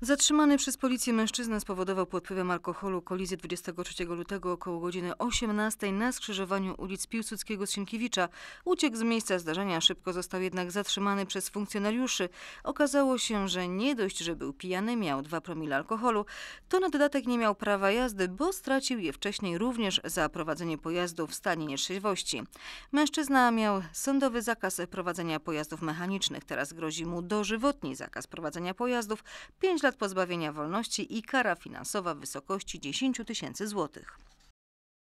Zatrzymany przez policję mężczyzna spowodował pod wpływem alkoholu kolizję 23 lutego około godziny 18 na skrzyżowaniu ulic Piłsudskiego z Sienkiewicza. Uciekł z miejsca zdarzenia, szybko został jednak zatrzymany przez funkcjonariuszy. Okazało się, że nie dość, że był pijany, miał 2 promile alkoholu, to na dodatek nie miał prawa jazdy, bo stracił je wcześniej również za prowadzenie pojazdu w stanie nietrzeźwości. Mężczyzna miał sądowy zakaz prowadzenia pojazdów mechanicznych. Teraz grozi mu dożywotni zakaz prowadzenia pojazdów 5 5 lat pozbawienia wolności i kara finansowa w wysokości 10 tysięcy złotych.